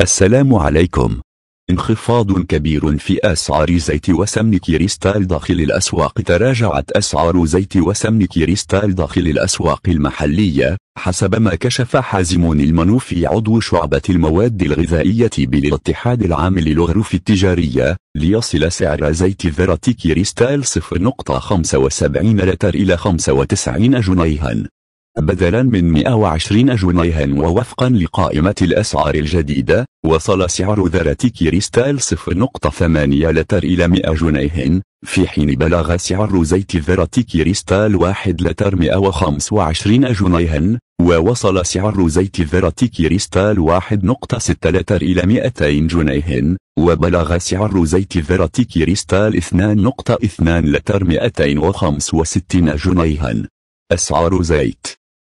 السلام عليكم انخفاض كبير في أسعار زيت وسمن كريستال داخل الأسواق تراجعت أسعار زيت وسمن كريستال داخل الأسواق المحلية حسب ما كشف حازم المنوفي عضو شعبة المواد الغذائية بالاتحاد العام للغرف التجارية ليصل سعر زيت ذرة كريستال 0.75 لتر إلى 95 جنيها بدلا من 120 جنيها ووفقا لقائمة الأسعار الجديدة وصل سعر ذرة كريستال 0.8 لتر إلى 100 جنيه في حين بلغ سعر زيت ذرة كريستال 1 لتر 125 جنيها ووصل سعر زيت ذرة كريستال 1.6 لتر إلى 200 جنيه وبلغ سعر زيت ذرة كريستال 2.2 لتر 265 جنيها أسعار زيت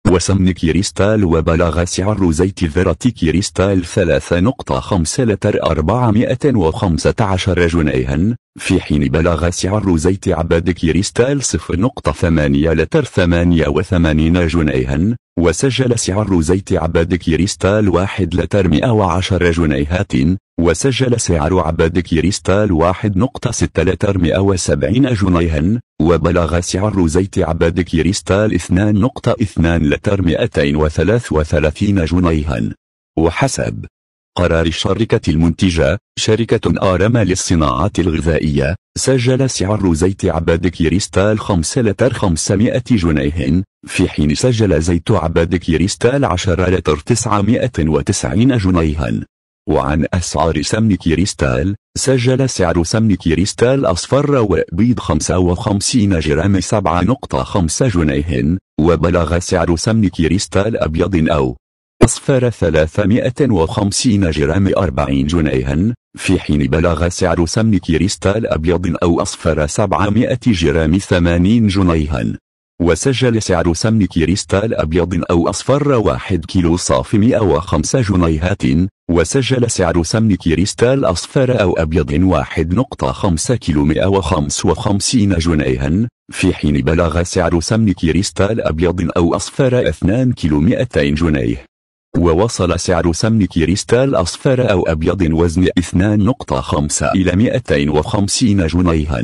وسمن كريستال وبلغ سعر زيت ذرة كريستال 3.5 لتر 415 جنيها في حين بلغ سعر زيت عباد كريستال 0.8 لتر 88 جنيها وسجل سعر زيت عباد كريستال 1 لتر 110 جنيهات وسجل سعر عباد كريستال 1.6370 جنيها وبلغ سعر زيت عباد كريستال 2.2 لتر 233 جنيها وحسب قرار الشركة المنتجة شركة آرما للصناعات الغذائية سجل سعر زيت عباد كريستال 5 لتر 500 جنيه في حين سجل زيت عباد كريستال 10 لتر 990 جنيها وعن أسعار سمن كريستال سجل سعر سمن كريستال أصفر وأبيض 55 جرام 7.5 جنيه وبلغ سعر سمن كريستال أبيض أو أصفر 350 جرام 40 جنيها في حين بلغ سعر سمن كريستال أبيض أو أصفر 700 جرام 80 جنيها وسجل سعر سمن كريستال أبيض أو أصفر 1 كيلو صاف 105 جنيهات وسجل سعر سمن كريستال أصفر أو أبيض 1.5 كيلو 155 جنيها في حين بلغ سعر سمن كريستال أبيض أو أصفر 2 كيلو 200 جنيه ووصل سعر سمن كريستال أصفر أو أبيض وزن 2.5 إلى 250 جنيها